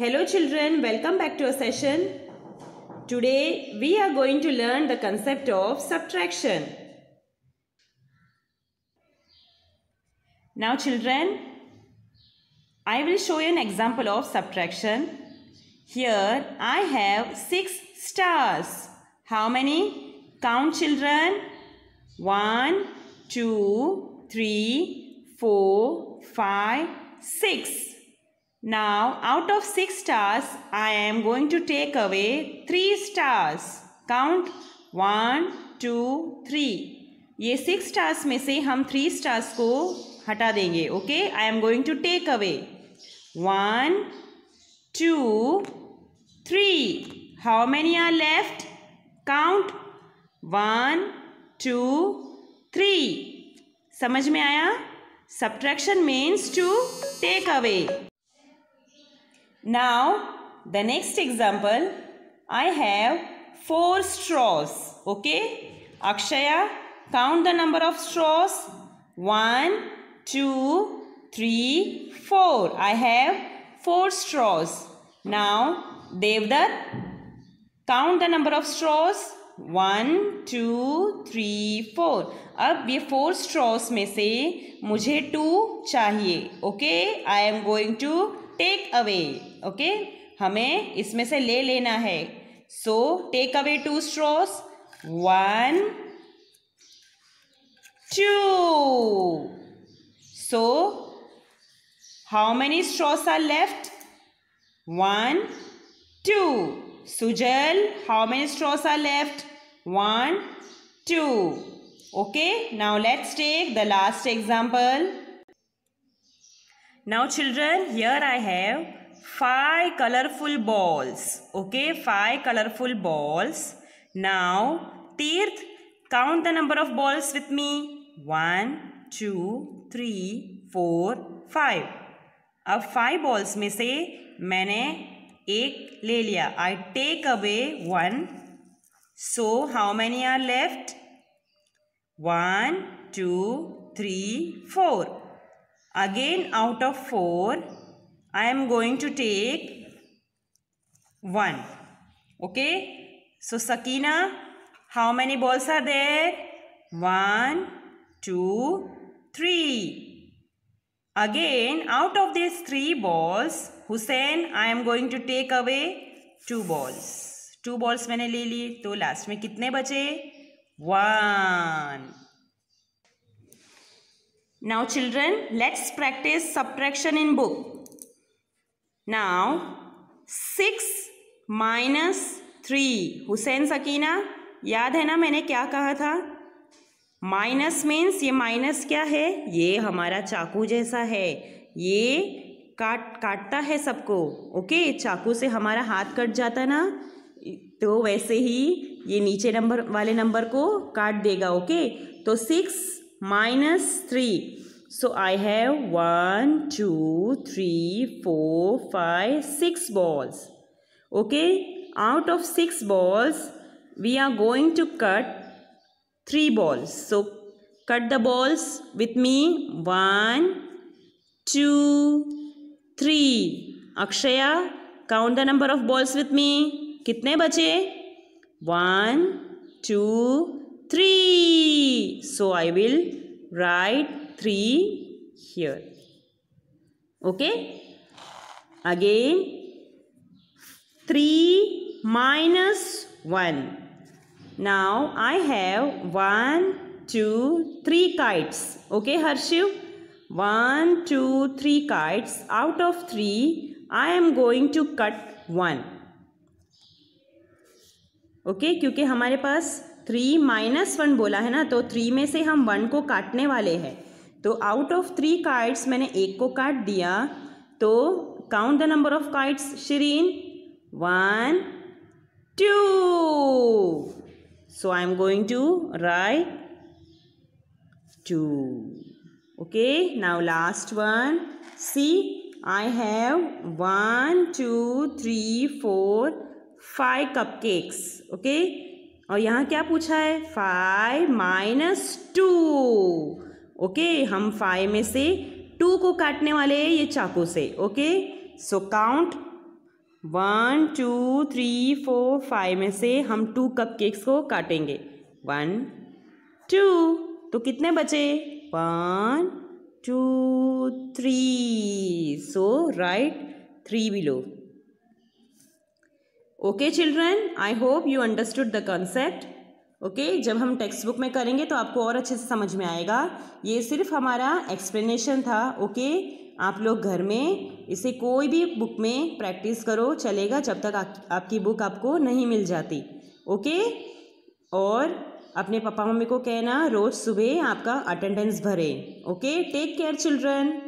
Hello children, welcome back to our session. Today we are going to learn the concept of subtraction. Now children, I will show you an example of subtraction. Here I have 6 stars. How many? Count children. One, two, three, four, five, six. Now, out of six stars, I am going to take away three stars. Count one, two, three. ये six stars में से हम three stars को हटा देंगे okay I am going to take away one two three how many are left count one two three समझ में आया subtraction means to take away Now, the next example, I have four straws. Okay? Akshaya, count the number of straws. One, two, three, four. I have four straws. Now, Devdar, count the number of straws. One, two, three, four. Two three four अब ये four straws में से मुझे two चाहिए okay I am take away okay हमें इसमें से ले लेना है so take away two straws one two so how many straws are left one two Sujal how many straws are left one two okay now let's take the last example Now children, here I have five colorful balls. Okay, five colorful balls. Now, Tirth, count the number of balls with me. One, two, three, four, five. अब five balls, में से मैंने एक ले लिया I take away one so how many are again out of 4 I am going to take 1 okay so Sakina how many balls are there One, two, three. again out of these 3 balls Hussein I am going to take away 2 balls 2 balls मैंने ले लिए तो last में कितने बचे 1 Now children, let's practice subtraction in book. Now, 6 minus 3. Hussain Sakina, याद है ना मैंने क्या कहा था माइनस मीन्स ये माइनस क्या है ये हमारा चाकू जैसा है ये काट काटता है सबको ओके चाकू से हमारा हाथ कट जाता ना तो वैसे ही ये नीचे नंबर वाले नंबर को काट देगा ओके तो six minus 3. So I have 1, 2, 3, 4, 5, 6 balls. Okay, out of 6 balls, we are going to cut 3 balls. So cut the balls with me. 1, 2, 3. Akshaya, count the number of balls with me. कितने बचे one two three. So I will write three here. Okay. Again, three minus one. Now I have one, two, three kites. Okay, Harshiv? One, two, three kites. Out of three, I am going to cut one. Okay okay, क्योंकि हमारे पास three minus one बोला है ना तो three में से हम one को काटने वाले हैं तो आउट ऑफ थ्री कार्ड्स मैंने एक को काट दिया तो count the number of cards Shireen one two so I am going to write two okay now last one see I have one two three four five cupcakes okay और यहाँ क्या पूछा है फाइव माइनस टू ओके हम five में से to को काटने वाले हैं ये चाकू से okay so count one two three four five में से हम टू कप केक्स को काटेंगे वन टू तो कितने बचे one two three so write three below okay children I hope you understood the concept okay जब हम टेक्स्ट बुक में करेंगे तो आपको और अच्छे से समझ में आएगा ये सिर्फ हमारा एक्सप्लेनेशन था ओके okay? आप लोग घर में इसे कोई भी बुक में प्रैक्टिस करो चलेगा जब तक आ, आपकी बुक आपको नहीं मिल जाती ओके okay? और अपने पापा मम्मी को कहना रोज़ सुबह आपका अटेंडेंस भरे ओके टेक केयर चिल्ड्रेन